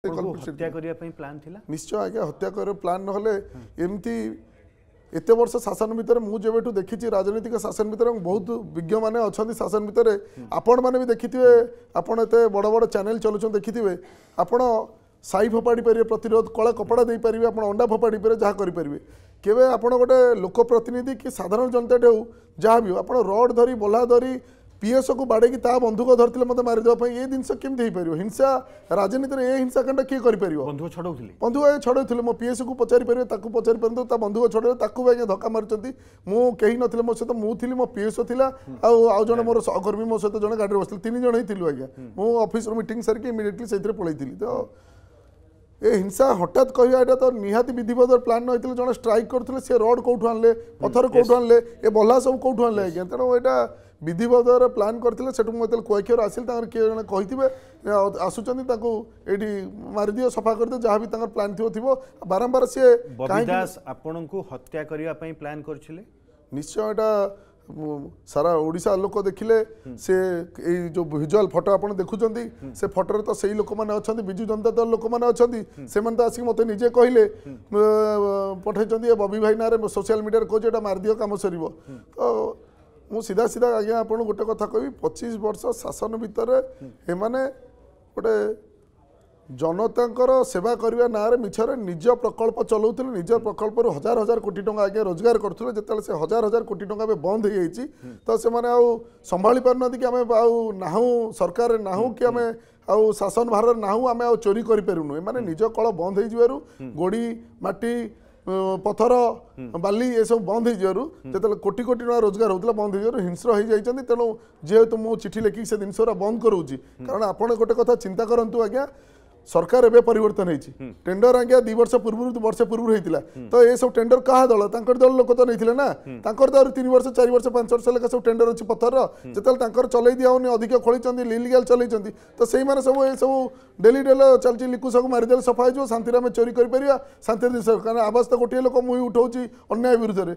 হত্যা করা প্লান লা নিশ্চয় আজ্ঞা হত্যা করার প্লান নহলে এমতি এতে বর্ষ শাসন ভিতরে মু যেবেঠু দেখিছি রাজনৈতিক শাসন ভিতরে বহুত বিজ্ঞ মানে অনেক শাসন ভিতরে আপন মানে দেখিথিবে আপন এতে বড় বড় চ্যানেল চলুছেন দেখিথিবে আপন সাই ফোপাড়ি পারে প্রতিরোধ কলা কপড়া দিয়ে পারে আপনার অন্ডা ফোপাড়ি পারে যা করে কেবে আপনার গোটে লোক প্রতিনিধি কি সাধারণ জনতাটে হোক যা বি আপনার রড ধরি বলা ধরি ପିଏସ୍ଓ କୁ ବାଡ଼େଇକି ତା ବନ୍ଧୁକ ଧରିଥିଲେ ମୋତେ ମାରିଦେବା ପାଇଁ ଏ ଜିନିଷ କେମିତି ହେଇପାରିବ ହିଂସା ରାଜନୀତିରେ ଏ ହିଂସାକାଣ୍ଡ କିଏ କରିପାରିବ ବନ୍ଧୁକ ଛଡ଼ଉଥିଲେ ବନ୍ଧୁକ ଆଜ୍ଞା ଛଡ଼ଉଥିଲେ ମୋ ପିଏସ୍ଓକୁ ପଚାରିପାରିବେ ତାକୁ ପଚାରିପାରନ୍ତୁ ତା ବନ୍ଧୁକ ଛଡ଼େଇଲେ ତାକୁ ବି ଆଜ୍ଞା ଧକ୍କା ମାରିଛନ୍ତି ମୁଁ କେହି ନଥିଲେ ମୋ ସହିତ ମୁଁ ଥିଲି ମୋ ପିଏସ୍ଓ ଥିଲା ଆଉ ଆଉ ଜଣେ ମୋର ସହକର୍ମୀ ମୋ ସହିତ ଜଣେ ଗାଡ଼ିରେ ବସିଥିଲେ ତିନି ଜଣ ହିଁ ଥିଲୁ ଆଜ୍ଞା ମୁଁ ଅଫିସରୁ ମିଟିଂ ସାରିକି ଇମିଡ଼ିଏଟଲି ସେଇଥିରେ ପଳେଇଥିଲି ତ ଏ ହିଂସା ହଠାତ୍ କହିବା ଏଇଟା ତ ନିହାତି ବିଧିବଦ୍ଧ ପ୍ଲାନ୍ ନହେଇଥିଲେ ଜଣେ ଷ୍ଟ୍ରାଇକ୍ କରୁଥିଲେ ସେ ରଡ୍ କେଉଁଠୁ ଆଣିଲେ ପଥର କେଉଁଠୁ ଆଣିଲେ ଏ ବହ୍ଲା ସବୁ କେଉଁଠୁ ଆଣିଲେ ଆଜ୍ଞା ତେଣୁ ଏଇଟା ବିଧିବଦ୍ଧ ଭାବରେ ପ୍ଲାନ୍ କରିଥିଲେ ସେଠୁ ମୁଁ ଯେତେବେଳେ କୁଆଖିଆରୁ ଆସିଲି ତାଙ୍କର କିଏ ଜଣେ କହିଥିବେ ଆସୁଛନ୍ତି ତାଙ୍କୁ ଏଇଠି ମାରିଦିଅ ସଫା କରିଦିଅ ଯାହା ବି ତାଙ୍କର ପ୍ଲାନ୍ ଥିବ ଥିବ ବାରମ୍ବାର ସିଏ ଦାସ ଆପଣଙ୍କୁ ହତ୍ୟା କରିବା ପାଇଁ ପ୍ଲାନ୍ କରିଥିଲେ ନିଶ୍ଚୟ ଏଇଟା ସାରା ଓଡ଼ିଶା ଲୋକ ଦେଖିଲେ ସେ ଏଇ ଯେଉଁ ଭିଜୁଆଲ୍ ଫଟୋ ଆପଣ ଦେଖୁଛନ୍ତି ସେ ଫଟୋରେ ତ ସେଇ ଲୋକମାନେ ଅଛନ୍ତି ବିଜୁ ଜନତା ଦଳ ଲୋକମାନେ ଅଛନ୍ତି ସେମାନେ ତ ଆସିକି ମୋତେ ନିଜେ କହିଲେ ପଠାଇଛନ୍ତି ଏ ବବି ଭାଇ ନାଁରେ ସୋସିଆଲ୍ ମିଡ଼ିଆରେ କହୁଛି ଏଇଟା ମାରିଦିଅ କାମ ସରିବ ତ ମୁଁ ସିଧା ସିଧା ଆଜ୍ଞା ଆପଣଙ୍କୁ ଗୋଟେ କଥା କହିବି ପଚିଶ ବର୍ଷ ଶାସନ ଭିତରେ ଏମାନେ ଗୋଟେ ଜନତାଙ୍କର ସେବା କରିବା ନାଁରେ ମିଛରେ ନିଜ ପ୍ରକଳ୍ପ ଚଲାଉଥିଲେ ନିଜ ପ୍ରକଳ୍ପରୁ ହଜାର ହଜାର କୋଟି ଟଙ୍କା ଆଜ୍ଞା ରୋଜଗାର କରୁଥିଲେ ଯେତେବେଳେ ସେ ହଜାର ହଜାର କୋଟି ଟଙ୍କା ଏବେ ବନ୍ଦ ହେଇଯାଇଛି ତ ସେମାନେ ଆଉ ସମ୍ଭାଳି ପାରୁନାହାନ୍ତି କି ଆମେ ଆଉ ନାହୁଁ ସରକାରରେ ନାହୁଁ କି ଆମେ ଆଉ ଶାସନ ଭାରରେ ନାହୁଁ ଆମେ ଆଉ ଚୋରି କରିପାରୁନୁ ଏମାନେ ନିଜ କଳ ବନ୍ଦ ହେଇଯିବାରୁ ଗୋଡ଼ି ମାଟି ପଥର ବାଲି ଏସବୁ ବନ୍ଦ ହେଇଯିବାରୁ ଯେତେବେଳେ କୋଟି କୋଟି ଟଙ୍କା ରୋଜଗାର ହେଉଥିଲା ବନ୍ଦ ହେଇଯିବାରୁ ହିଂସ୍ର ହେଇଯାଇଛନ୍ତି ତେଣୁ ଯେହେତୁ ମୁଁ ଚିଠି ଲେଖିକି ସେ ଜିନିଷଗୁଡ଼ା ବନ୍ଦ କରାଉଛି କାରଣ ଆପଣ ଗୋଟେ କଥା ଚିନ୍ତା କରନ୍ତୁ ଆଜ୍ଞା सरकार एवं परिवर्तन होती टेंडर हम्म। आज्ञा दु वर्ष पूर्व वर्ष पूर्व होता तो ये सब टेंडर क्या दल तर दल लोक तो नहीं ना तर तो तीन वर्ष चार वर्ष पांच वर्ष लेखा सब टेंडर अच्छी पथर जिते चलई दिहनी अधिक खोली लिलिगाल चल तो से सब ये सब डेली डेली चलती लिकु सब मारिदे सफा हो शांति चोरी कर शांति जिन कारण तो गोटे लोक मुई उठाऊ अन्याय विरुद्ध